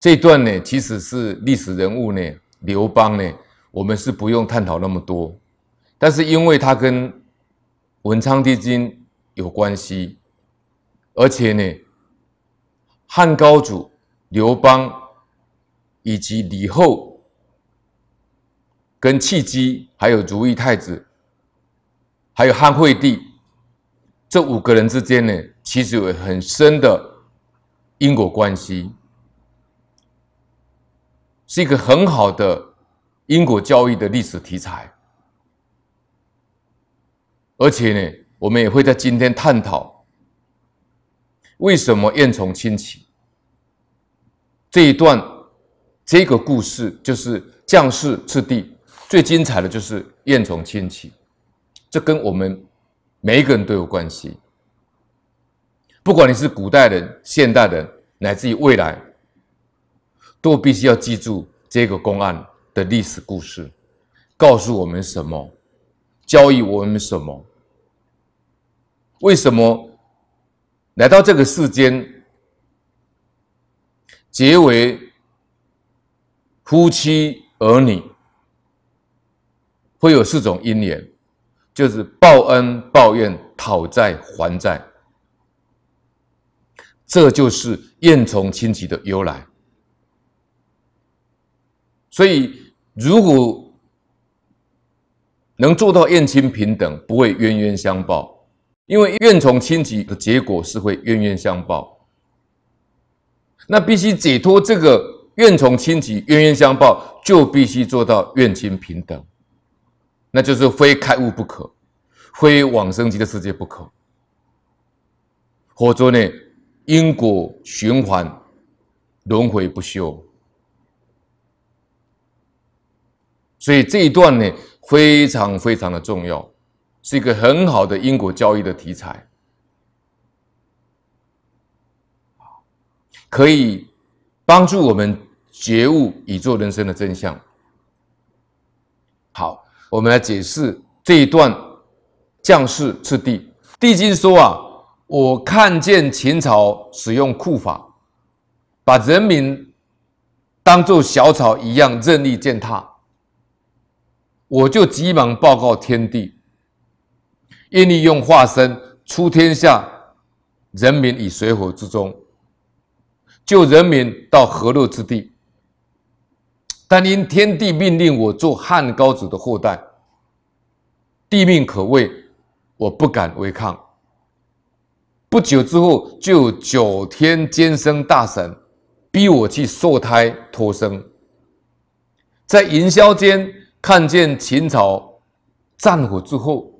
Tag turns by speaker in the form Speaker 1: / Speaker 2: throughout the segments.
Speaker 1: 这段呢，其实是历史人物呢，刘邦呢，我们是不用探讨那么多，但是因为他跟文昌帝君有关系，而且呢，汉高祖刘邦以及李后跟契姬，还有如意太子，还有汉惠帝，这五个人之间呢，其实有很深的因果关系。是一个很好的因果教育的历史题材，而且呢，我们也会在今天探讨为什么燕从亲起这一段这个故事，就是将士次第最精彩的就是燕从亲起，这跟我们每一个人都有关系，不管你是古代人、现代人，乃至于未来。都必须要记住这个公案的历史故事，告诉我们什么，教育我们什么？为什么来到这个世间，结为夫妻儿女，会有四种姻缘，就是报恩、报怨、讨债、还债，这就是怨从亲戚的由来。所以，如果能做到怨亲平等，不会冤冤相报，因为怨从亲起，的结果是会冤冤相报。那必须解脱这个怨从亲起、冤冤相报，就必须做到怨亲平等，那就是非开悟不可，非往生极乐世界不可。否则呢，因果循环，轮回不休。所以这一段呢，非常非常的重要，是一个很好的因果教育的题材，可以帮助我们觉悟宇宙人生的真相。好，我们来解释这一段将士次第。帝君说：“啊，我看见秦朝使用酷法，把人民当做小草一样任意践踏。”我就急忙报告天地，愿利用化身出天下人民以水火之中，救人民到和洛之地。但因天帝命令我做汉高祖的后代，地命可畏，我不敢违抗。不久之后，就有九天监生大神逼我去受胎脱生，在营销间。看见秦朝战火之后，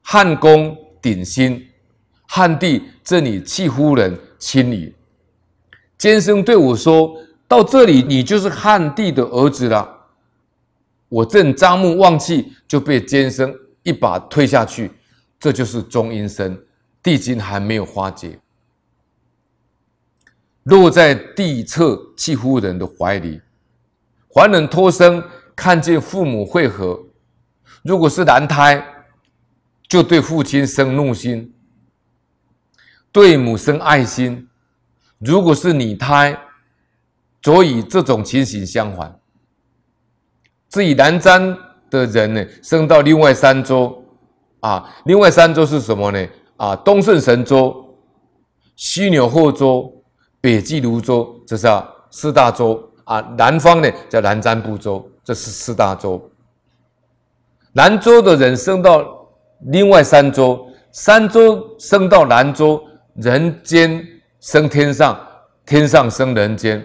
Speaker 1: 汉宫鼎新，汉帝这里戚夫人亲你，监生对我说：“到这里，你就是汉帝的儿子了。”我正张目望气，就被监生一把推下去。这就是中阴身，地经还没有化解，落在地侧戚夫人的怀里。凡能托生看见父母会合，如果是男胎，就对父亲生怒心，对母生爱心；如果是女胎，则以这种情形相反。至于南瞻的人呢，生到另外三桌，啊，另外三桌是什么呢？啊，东顺神州、西牛贺州、北纪卢州，这是四大州。啊，南方呢叫南瞻部洲，这是四大洲。南州的人升到另外三洲，三洲升到南洲，人间升天上，天上升人间，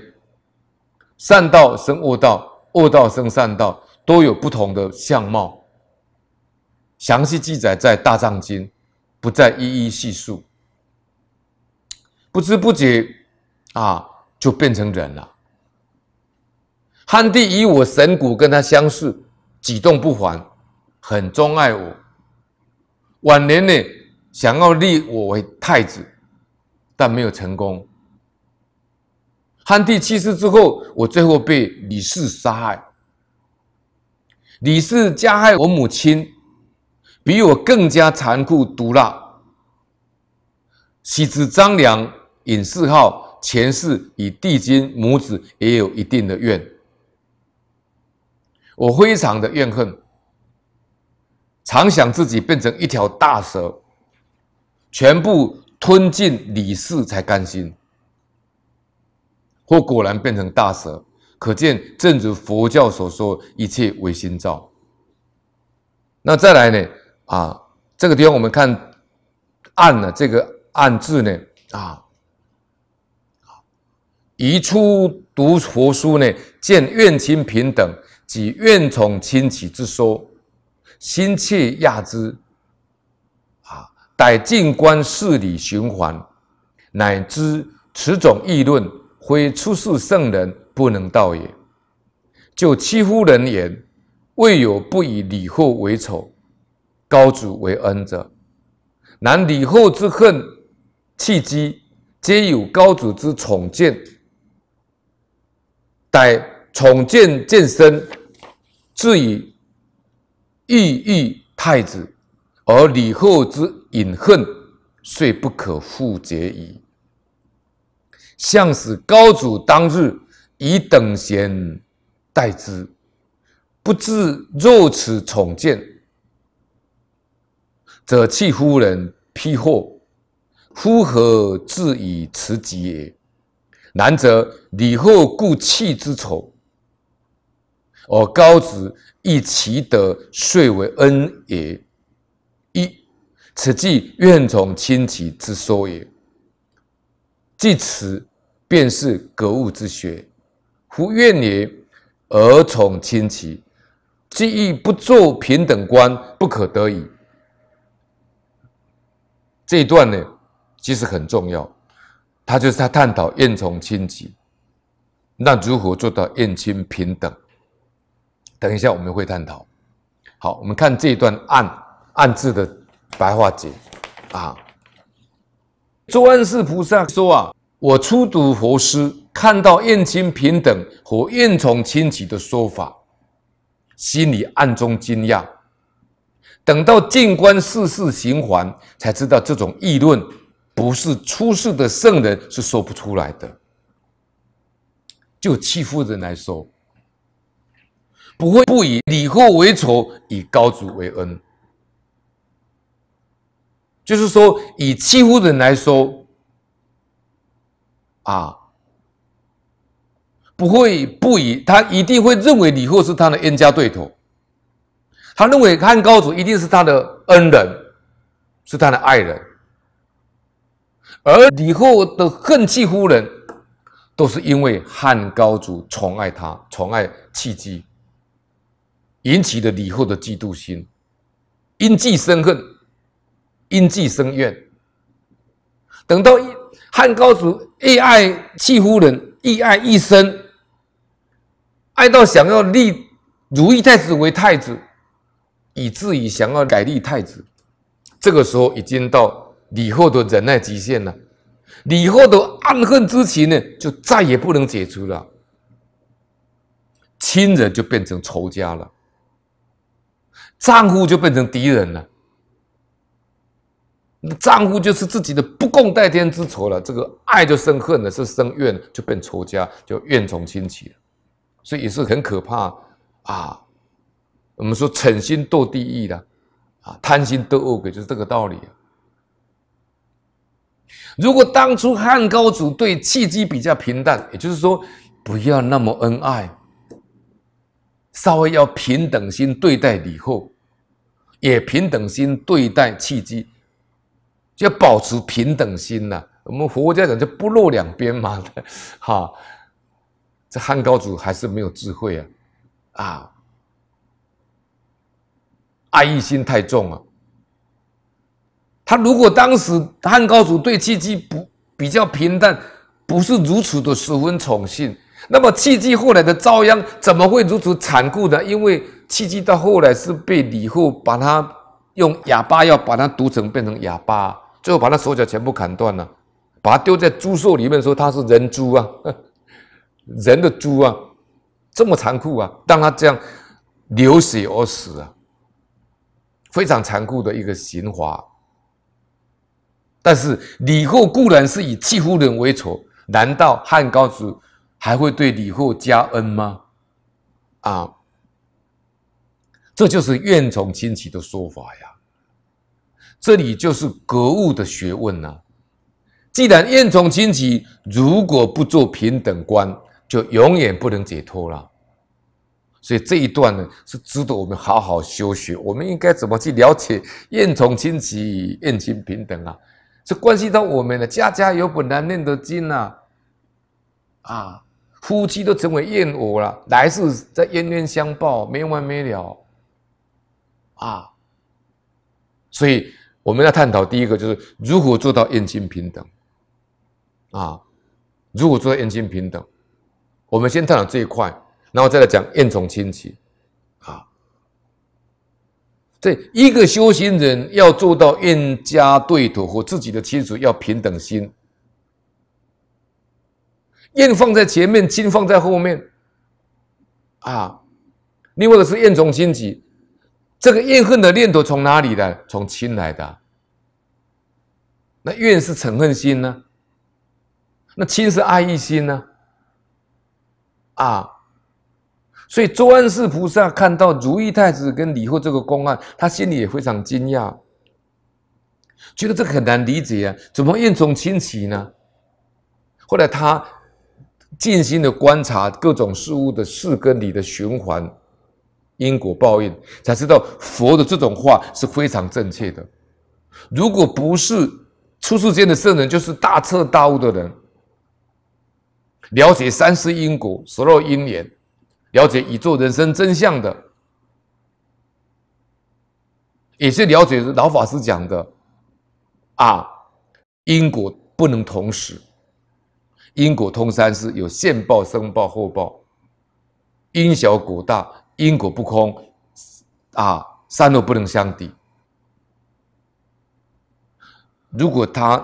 Speaker 1: 善道生恶道，恶道生善道，都有不同的相貌。详细记载在《大藏经》，不再一一细数。不知不觉啊，就变成人了。汉帝以我神骨跟他相似，举动不凡，很钟爱我。晚年呢，想要立我为太子，但没有成功。汉帝去世之后，我最后被李氏杀害。李氏加害我母亲，比我更加残酷毒辣。喜子张良、尹世浩、前世与帝君母子也有一定的怨。我非常的怨恨，常想自己变成一条大蛇，全部吞进李氏才甘心，或果然变成大蛇，可见正如佛教所说，一切唯心造。那再来呢？啊，这个地方我们看暗呢，这个暗字呢，啊，一出读佛书呢，见愿亲平等。即怨宠亲戚之说，心切亚之。啊，待静观事理循环，乃知此种议论，非出世圣人不能道也。就欺乎人言，未有不以李后为丑，高祖为恩者。然李后之恨，契机皆有高祖之宠见，待宠见渐深。至于欲欲太子，而李后之隐恨，遂不可复解矣。向使高祖当日以等闲待之，不至若此宠见，则弃夫人披祸，夫何至以持己也？然则李后故弃之仇。而高子亦其德遂为恩也，一此即愿宠亲戚之说也。即此便是格物之学。夫愿也而宠亲戚，即亦不作平等观，不可得矣。这一段呢，其实很重要，它就是在探讨愿宠亲戚，那如何做到愿亲平等？等一下，我们会探讨。好，我们看这一段暗暗字的白话解啊。安世菩萨说啊，我初读佛诗，看到“燕亲平等”和“燕从亲起”的说法，心里暗中惊讶。等到静观世事循环，才知道这种议论不是出世的圣人是说不出来的。就戚夫人来说。不会不以李后为仇，以高祖为恩，就是说以戚夫人来说，啊，不会不以他一定会认为李后是他的冤家对头，他认为汉高祖一定是他的恩人，是他的爱人，而李后的恨戚夫人，都是因为汉高祖宠爱他，宠爱戚姬。引起了李后的嫉妒心，因嫉生恨，因嫉生怨。等到汉高祖爱爱戚夫人，一爱一生，爱到想要立如意太子为太子，以至于想要改立太子。这个时候已经到李后的忍耐极限了，李后的暗恨之情呢，就再也不能解除了，亲人就变成仇家了。丈夫就变成敌人了，丈夫就是自己的不共戴天之仇了。这个爱就生恨了，是生怨，就变仇家，就怨从心起了。所以也是很可怕啊！我们说逞心斗地义的啊，贪心斗恶鬼，就是这个道理。如果当初汉高祖对契机比较平淡，也就是说不要那么恩爱。稍微要平等心对待吕后，也平等心对待契机，就要保持平等心呐。我们佛家人就不落两边嘛，哈。这汉高祖还是没有智慧啊，啊，爱意心太重啊。他如果当时汉高祖对契机不比较平淡，不是如此的十分宠幸。那么戚姬后来的遭殃怎么会如此残酷呢？因为戚姬到后来是被李后把他用哑巴药把他毒成变成哑巴，最后把他手脚全部砍断了，把他丢在猪舍里面，说他是人猪啊，人的猪啊，这么残酷啊，让他这样流血而死啊，非常残酷的一个刑罚。但是李后固然是以戚夫人为仇，难道汉高祖？还会对李后加恩吗？啊，这就是怨从亲戚的说法呀。这里就是格物的学问呐。既然怨从亲戚如果不做平等观，就永远不能解脱了。所以这一段呢，是值得我们好好修学。我们应该怎么去了解怨从亲戚、怨亲平等啊？这关系到我们了，家家有本难念的经呐，啊。夫妻都成为怨偶了，来世在冤冤相报没完没了，啊！所以我们要探讨第一个就是如何做到怨亲平等，啊，如何做到怨亲平等？我们先探讨这一块，然后再来讲怨从亲戚，啊，这一个修行人要做到怨家对头和自己的亲属要平等心。怨放在前面，金放在后面，啊，另外一个是怨从心起，这个怨恨的念头从哪里来？从亲来的。那怨是嗔恨心呢？那亲是爱意心呢？啊，所以周安世菩萨看到如意太子跟李后这个公案，他心里也非常惊讶，觉得这个很难理解啊，怎么怨从亲起呢？后来他。静心的观察各种事物的事根里的循环因果报应，才知道佛的这种话是非常正确的。如果不是出世间的圣人，就是大彻大悟的人，了解三世因果、十二因缘，了解宇宙人生真相的，也是了解老法师讲的啊，因果不能同时。因果通三世，有现报、生报、后报。因小果大，因果不空，啊，善恶不能相抵。如果他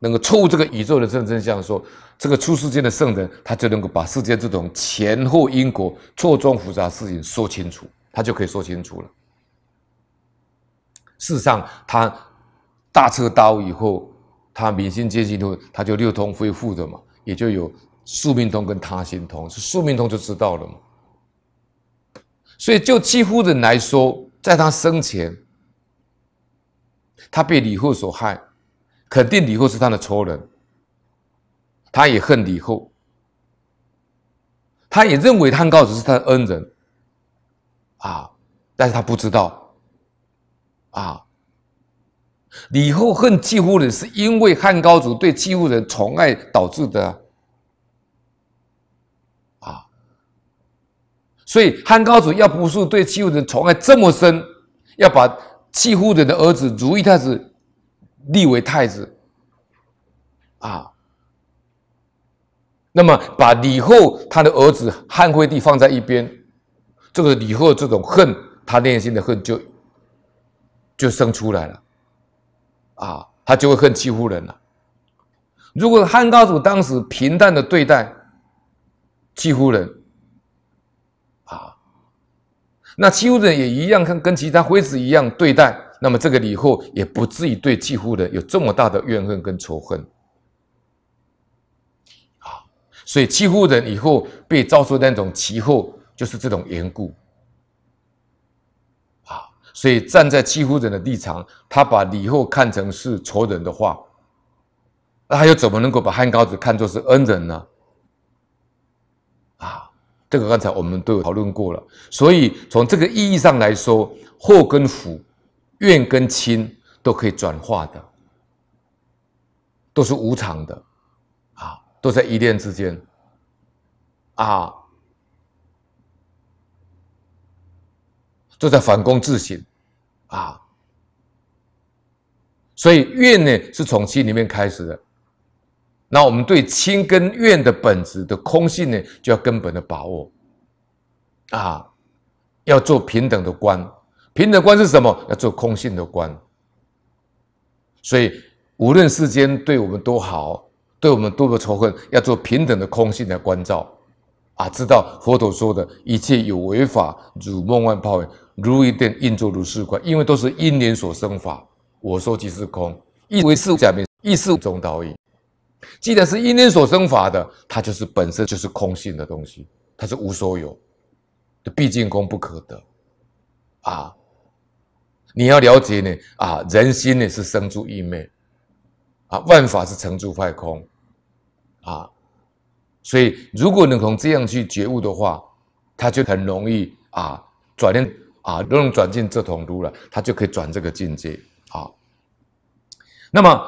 Speaker 1: 能够错误这个宇宙的真真相，说这个出世间的圣人，他就能够把世间这种前后因果错综复杂事情说清楚，他就可以说清楚了。事实上，他大彻大悟以后，他明心见性以后，他就六通恢复的嘛。也就有宿命通跟他心通，是宿命通就知道了嘛。所以就几乎人来说，在他生前，他被李后所害，肯定李后是他的仇人。他也恨李后，他也认为汉高祖是他的恩人，啊，但是他不知道，啊。李后恨戚夫人，是因为汉高祖对戚夫人宠爱导致的啊。所以汉高祖要不是对季夫人宠爱这么深，要把戚夫人的儿子如意太子立为太子啊，那么把李后他的儿子汉惠帝放在一边，这个李后这种恨，他内心的恨就就生出来了。啊，他就会恨欺负人了。如果汉高祖当时平淡的对待欺负人，啊，那欺负人也一样跟跟其他妃子一样对待，那么这个李后也不至于对欺负人有这么大的怨恨跟仇恨。啊，所以欺负人以后被遭出那种奇祸，就是这种缘故。所以站在欺负人的立场，他把李后看成是仇人的话，那他又怎么能够把汉高子看作是恩人呢？啊，这个刚才我们都有讨论过了。所以从这个意义上来说，祸跟福、怨跟亲都可以转化的，都是无常的，啊，都在一念之间，啊。就在反躬自省，啊，所以怨呢是从心里面开始的。那我们对亲跟怨的本质的空性呢，就要根本的把握，啊，要做平等的观，平等观是什么？要做空性的观。所以无论世间对我们多好，对我们多么仇恨，要做平等的空性的关照，啊，知道佛陀说的一切有违法如梦幻泡影。如一定应作如是观，因为都是因缘所生法，我说即是空，亦为是假名，亦是中道义。既然是因缘所生法的，它就是本身就是空性的东西，它是无所有，的毕竟空不可得啊！你要了解呢啊，人心呢是生住异灭啊，万法是成住坏空啊，所以如果你从这样去觉悟的话，它就很容易啊，转念。啊，都能转进这桶途了，他就可以转这个境界啊。那么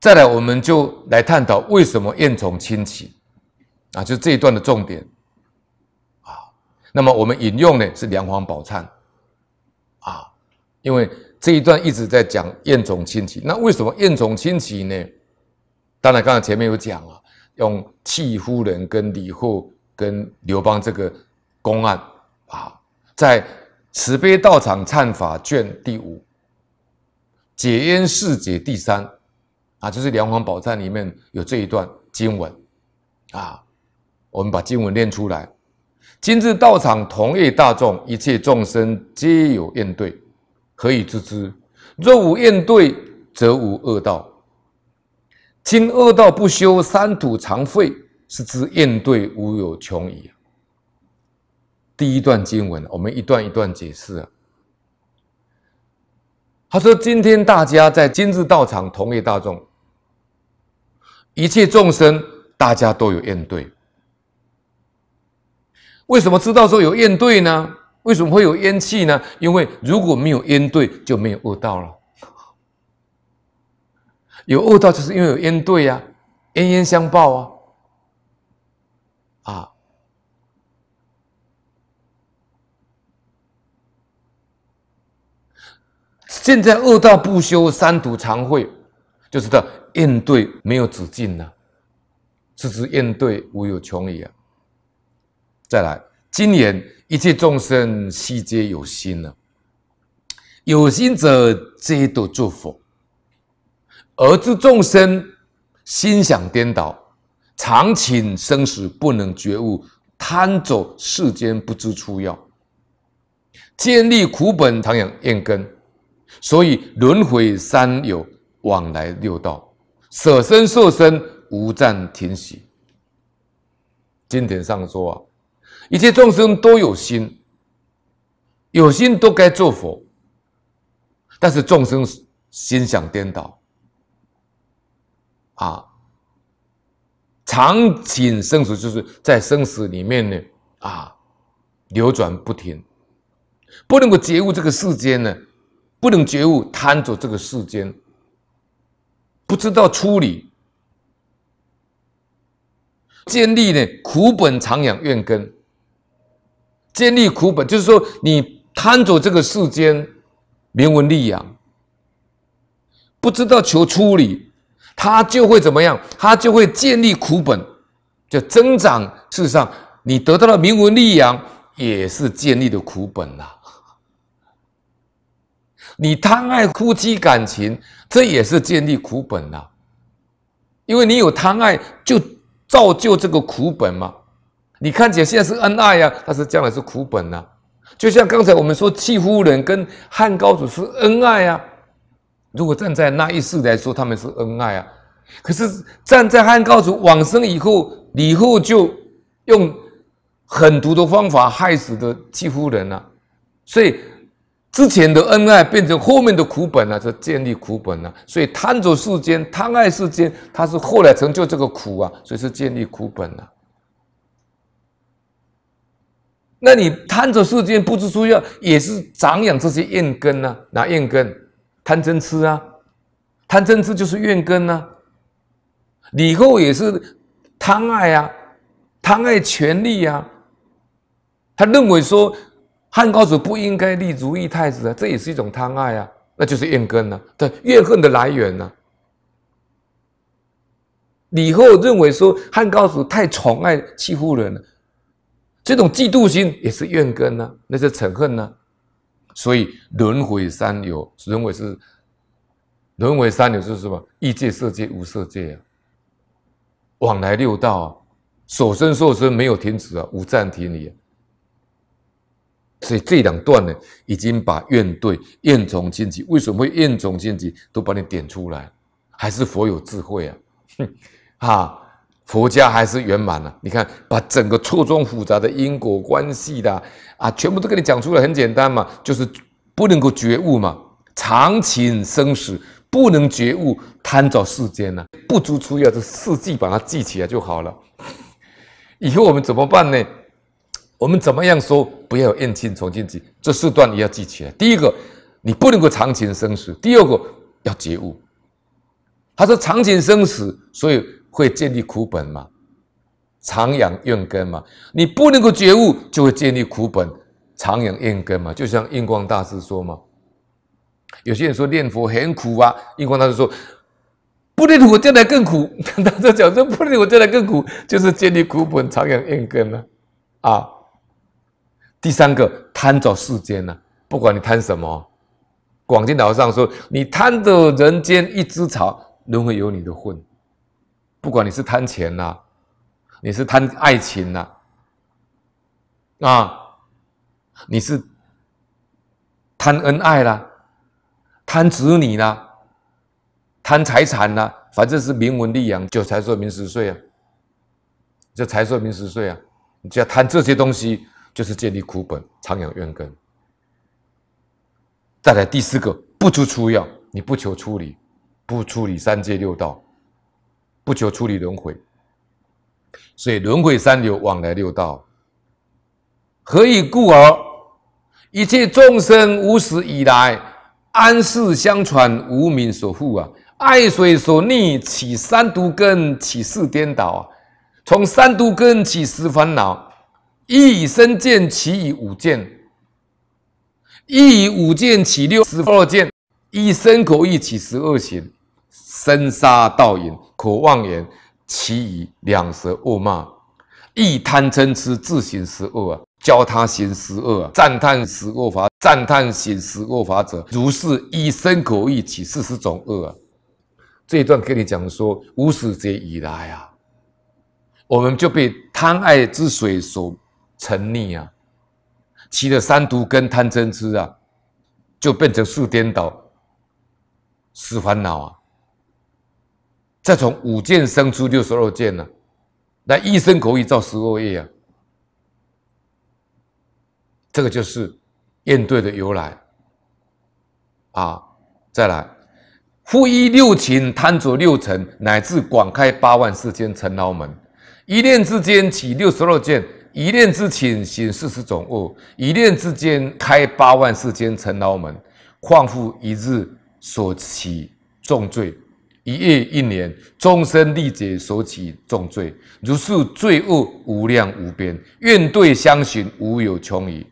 Speaker 1: 再来，我们就来探讨为什么燕从亲起啊？就这一段的重点啊。那么我们引用呢是《梁皇宝忏》啊，因为这一段一直在讲燕从亲起。那为什么燕从亲起呢？当然，刚才前面有讲了，用戚夫人跟李后跟刘邦这个公案啊，在慈悲道场忏法卷第五，解冤释解第三，啊，就是《梁皇宝忏》里面有这一段经文，啊，我们把经文念出来。今日道场同业大众，一切众生皆有怨对，何以知之？若无怨对，则无恶道。今恶道不修三土常废，是知怨对无有穷矣。第一段经文，我们一段一段解释啊。他说：“今天大家在今日道场，同业大众，一切众生，大家都有冤对。为什么知道说有冤对呢？为什么会有冤气呢？因为如果没有冤对，就没有恶道了。有恶道，就是因为有冤对呀，冤冤相报啊。”现在恶道不修，三途常会，就知道应对没有止境了。是时应对无有穷也、啊！再来，今年一切众生悉皆有心了，有心者皆得祝福。而知众生心想颠倒，常请生死不能觉悟，贪走世间不知出要，建立苦本常养厌根。所以轮回三有往来六道，舍身受身无暂停息。经典上说啊，一切众生都有心，有心都该做佛，但是众生心想颠倒，啊，常景生死，就是在生死里面呢，啊，流转不停，不能够觉悟这个世间呢。不能觉悟，贪着这个世间，不知道处理，建立呢苦本长养怨根。建立苦本，就是说你贪着这个世间名闻利养，不知道求处理，他就会怎么样？他就会建立苦本，就增长。事实上，你得到了名闻利养，也是建立的苦本啦。你贪爱夫妻感情，这也是建立苦本呐。因为你有贪爱，就造就这个苦本嘛。你看起来现在是恩爱呀，但是将来是苦本呐。就像刚才我们说，戚夫人跟汉高祖是恩爱呀。如果站在那一世来说，他们是恩爱啊。可是站在汉高祖往生以后，李后就用狠毒的方法害死的戚夫人啊。所以。之前的恩爱变成后面的苦本啊，是建立苦本啊，所以贪着世间、贪爱世间，他是后来成就这个苦啊，所以是建立苦本啊。那你贪着世间不知出要，也是长养这些怨根啊，哪怨根贪嗔痴啊，贪嗔痴就是怨根啊。以后也是贪爱啊，贪爱权利啊，他认为说。汉高祖不应该立如意太子啊，这也是一种贪爱啊，那就是怨根呐，对怨恨的来源呐。李后认为说汉高祖太宠爱欺夫人了，这种嫉妒心也是怨根呐，那是嗔恨呐。所以轮回三有，轮回是轮回三有是什么？欲界、色界、无色界啊，往来六道啊，所生受生没有停止啊，无暂停理。所以这两段呢，已经把怨对、怨从禁忌，为什么会怨从禁忌，都把你点出来，还是佛有智慧啊？哼，哈，佛家还是圆满了。你看，把整个错综复杂的因果关系的啊，全部都跟你讲出来，很简单嘛，就是不能够觉悟嘛，常情生死不能觉悟，贪找世间呢，不足出要，这四季把它记起来就好了。以后我们怎么办呢？我们怎么样说？不要怨亲重亲，记这四段你要记起来。第一个，你不能够长情生死；第二个，要觉悟。他说长情生死，所以会建立苦本嘛，长养怨根嘛。你不能够觉悟，就会建立苦本，长养怨根嘛。就像印光大师说嘛，有些人说念佛很苦啊，印光大师说不念苦，将来更苦。大 家讲说不念苦，将来更苦，就是建立苦本，长养怨根啊，啊。第三个贪着世间呢，不管你贪什么，广进老上说，你贪着人间一枝草，轮回有你的份。不管你是贪钱啊，你是贪爱情呐、啊，你是贪恩爱啦，贪子女啦，贪财产啦，反正是名闻利养，就财色名食睡啊，就财色名食睡啊，你只要贪这些东西。就是建立苦本，长养怨根。再来第四个，不出出药，你不求出理，不出理三界六道，不求出理轮回，所以轮回三流往来六道，何以故而一切众生无始以来，安世相传无名所覆啊，爱水所溺起三毒根，起四颠倒啊，从三毒根起十烦恼。一以身见，其以五见；一以五见起六十二见，一身口意起十二行，身杀盗淫口妄言，其以两舌恶骂；一贪嗔痴自行十恶啊，教他行十恶啊，赞叹十恶法，赞叹行十恶法者，如是一身口意起四十种恶啊。这一段跟你讲说，无始劫以来啊，我们就被贪爱之水所。沉溺啊，起了三毒跟贪嗔痴啊，就变成数颠倒、十烦恼啊。再从五件生出六十二件呢，那一生可以造十二业啊。这个就是应对的由来啊。再来，复依六情贪着六尘，乃至广开八万四千尘劳门，一念之间起六十二件。一念之情行四十种恶；一念之间，开八万四千沉牢门。况复一日所起重罪，一夜一年，终身历劫所起重罪，如是罪恶无量无边，愿对相寻，无有穷矣。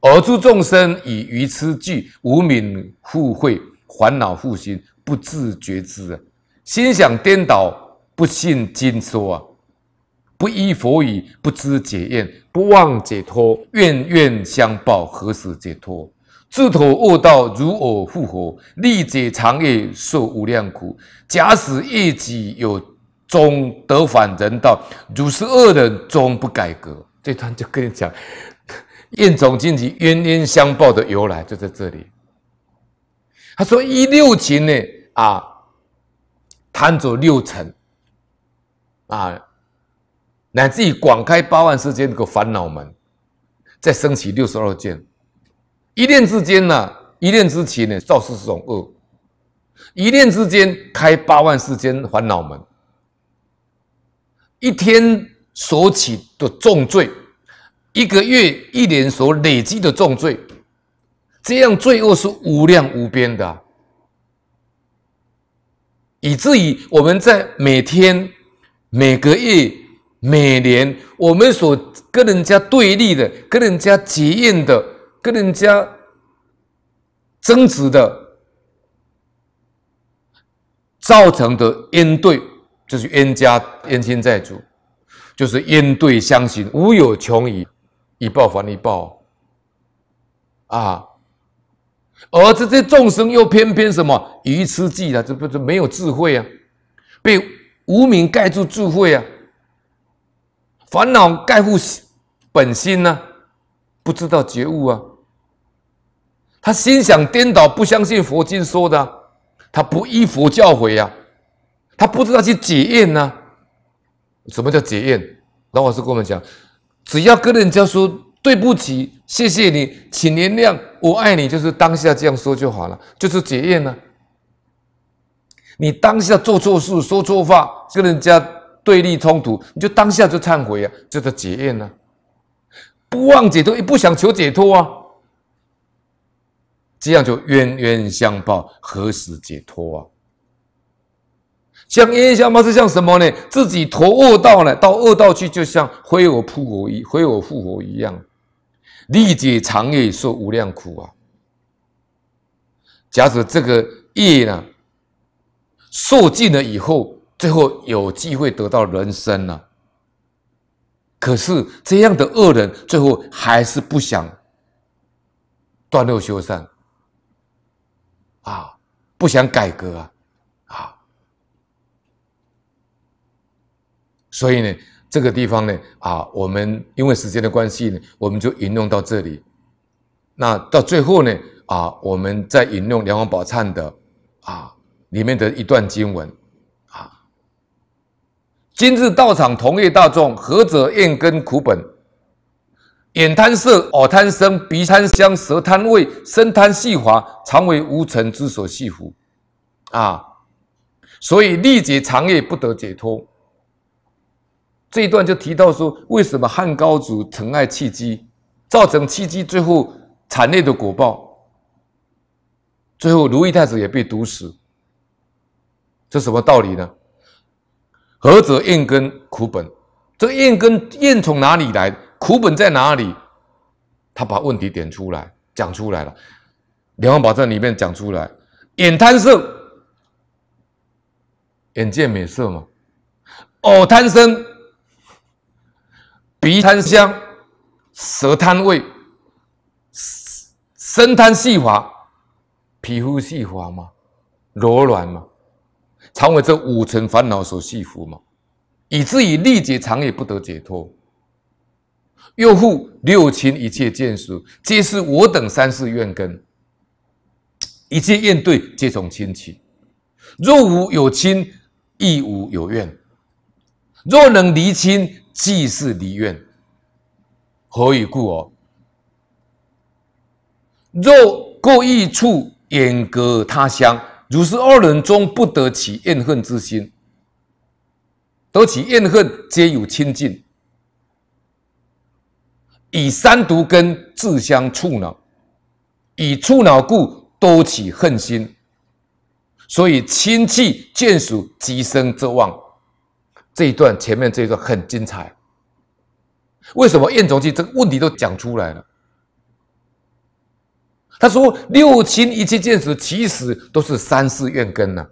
Speaker 1: 尔诸众生以愚痴聚，无明覆慧，烦恼覆心，不自觉知啊！心想颠倒，不信经说啊！不依佛语，不知解怨，不忘解脱，怨怨相报，何时解脱？自投恶道，如我复活，历劫长夜，受无量苦。假使业己有终，得反人道，如是恶人终不改革。这段就跟你讲，怨从境起，冤冤相报的由来就在这里。他说一六情呢啊，贪着六尘啊。乃至于广开八万世间那个烦恼门，再升起六十二见，一念之间呢？一念之前呢？造十种恶，一念之间开八万世间烦恼门，一天所起的重罪，一个月、一年所累积的重罪，这样罪恶是无量无边的，以至于我们在每天、每个月。每年我们所跟人家对立的、跟人家结怨的、跟人家争执的，造成的冤对，就是冤家冤亲债主，就是冤对相行，无有穷已，以报还以报，啊！而这些众生又偏偏什么愚痴计啊？这不是没有智慧啊？被无名盖住智慧啊？烦恼盖覆本心呢？不知道觉悟啊！他心想颠倒，不相信佛经说的，他不依佛教诲啊，他不知道去检验呢。什么叫检验？老法师跟我们讲，只要跟人家说对不起、谢谢你、请原谅、我爱你，就是当下这样说就好了，就是检验了。你当下做错事、说错话，跟人家。对立冲突，你就当下就忏悔啊！这叫解怨呢，不忘解脱，也不想求解脱啊，这样就冤冤相报，何时解脱啊？像冤冤相报是像什么呢？自己投恶道了，到恶道去，就像飞蛾扑火，飞蛾赴火一样，历劫长夜受无量苦啊！假使这个业呢，受尽了以后，最后有机会得到人生呢？可是这样的恶人最后还是不想断恶修善啊，不想改革啊。啊，所以呢，这个地方呢啊，我们因为时间的关系呢，我们就引用到这里。那到最后呢啊，我们再引用《梁王宝忏》的啊里面的一段经文。今日道场同业大众，何者厌根苦本？眼贪色，耳贪声，鼻贪香，舌贪味，身贪细滑，常为无尘之所系缚。啊，所以历劫长夜不得解脱。这一段就提到说，为什么汉高祖疼爱契机，造成契机最后惨烈的果报，最后如意太子也被毒死，这什么道理呢？何者厌根苦本？这厌根厌从哪里来？苦本在哪里？他把问题点出来，讲出来了。《然后宝藏》里面讲出来：眼贪色，眼见美色嘛；耳贪声，鼻贪香，舌贪味，身贪细滑，皮肤细滑嘛，柔软嘛。常为这五尘烦恼所系缚嘛，以至于历劫长也不得解脱。又复六亲一切见熟，皆是我等三世怨根。一切怨对皆从亲情。若无有亲，亦无有怨。若能离亲，即是离怨。何以故？哦，若过异处，远隔他乡。如是二人中不得起怨恨之心，得起怨恨皆有亲近，以三毒根自相触恼，以触恼故多起恨心，所以亲戚眷属极生则望。这一段前面这一段很精彩，为什么怨从气？这个问题都讲出来了。他说：“六亲一切见识，其实都是三世怨根呐！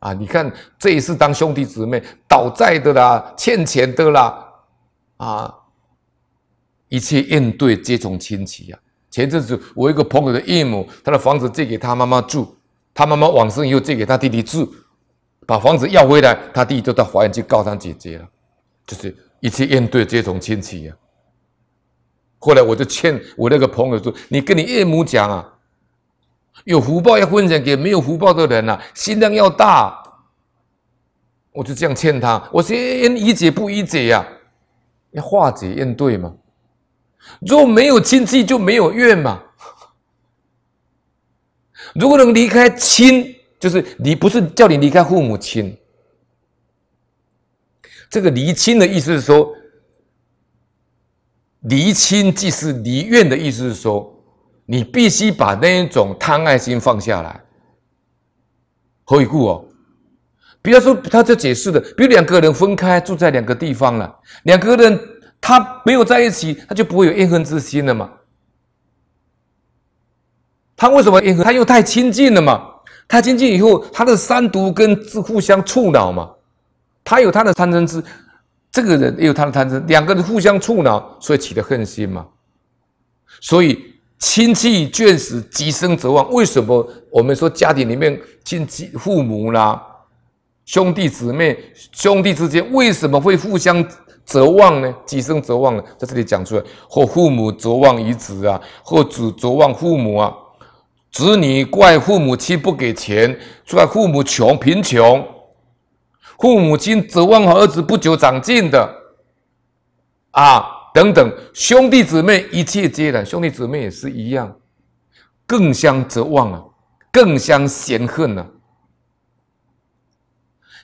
Speaker 1: 啊，你看，这一次当兄弟姊妹倒债的啦，欠钱的啦，啊，一切应对皆从亲戚呀。前阵子我一个朋友的姨母，她的房子借给他妈妈住，他妈妈往生以后借给他弟弟住，把房子要回来，他弟弟就到法院去告他姐姐了，就是一切应对皆从亲戚呀。”后来我就劝我那个朋友说：“你跟你岳母讲啊，有福报要分享给没有福报的人啊，心量要大。”我就这样劝他。我说：“理解不理解呀？要化解应对嘛。若没有亲戚，就没有怨嘛。如果能离开亲，就是你不是叫你离开父母亲。这个离亲的意思是说。”离亲即是离怨的意思是说，你必须把那一种贪爱心放下来，何以故哦。比方说，他这解释的，比如两个人分开住在两个地方了，两个人他没有在一起，他就不会有怨恨之心了嘛。他为什么怨恨？他又太亲近了嘛。太亲近以后，他的三毒跟自互相触恼嘛。他有他的贪嗔痴。这个人也有他的贪嗔，两个人互相触恼，所以起了恨心嘛。所以亲戚眷死，己生则旺。为什么我们说家庭里面亲戚、父母啦、兄弟姊妹、兄弟之间为什么会互相责望呢？己生则旺呢？在这里讲出来：或父母责望于子啊，或子责望父母啊，子女怪父母妻不给钱，怪父母穷贫穷。父母亲指望儿子不久长进的，啊，等等，兄弟姊妹一切皆然，兄弟姊妹也是一样，更相则望啊，更相嫌恨呐，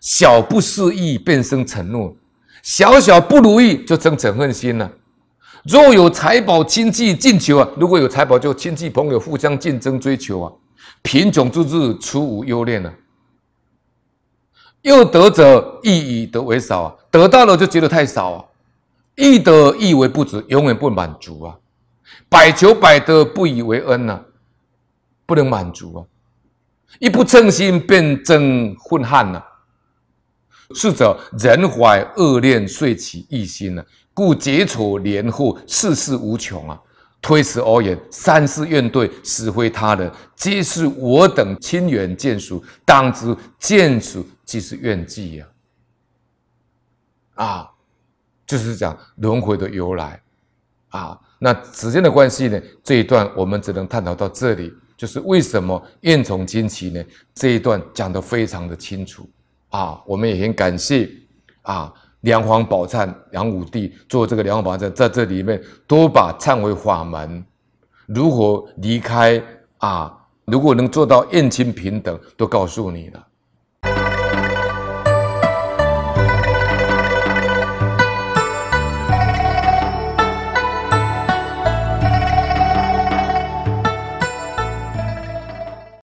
Speaker 1: 小不思议，便生承怒，小小不如意就生嗔恨心了。若有财宝，亲戚进求啊；如果有财宝，就亲戚朋友互相竞争追求啊。贫穷之至，初无忧恋呢。又得者亦以得为少啊，得到了就觉得太少啊，易得亦为不止，永远不满足啊，百求百得不以为恩呐，不能满足啊，一不称心便增混汉呐。是者人怀恶念遂起异心呐，故结仇连祸，世事无穷啊。推辞而言，三思怨对，是非他人，皆是我等亲缘眷属，当知眷属。即是怨计呀，啊，就是讲轮回的由来，啊，那时间的关系呢，这一段我们只能探讨到这里。就是为什么怨从亲起呢？这一段讲得非常的清楚啊，我们也很感谢啊，梁皇宝忏梁武帝做这个梁皇宝忏，在这里面都把忏悔法门，如何离开啊，如果能做到怨亲平等，都告诉你了。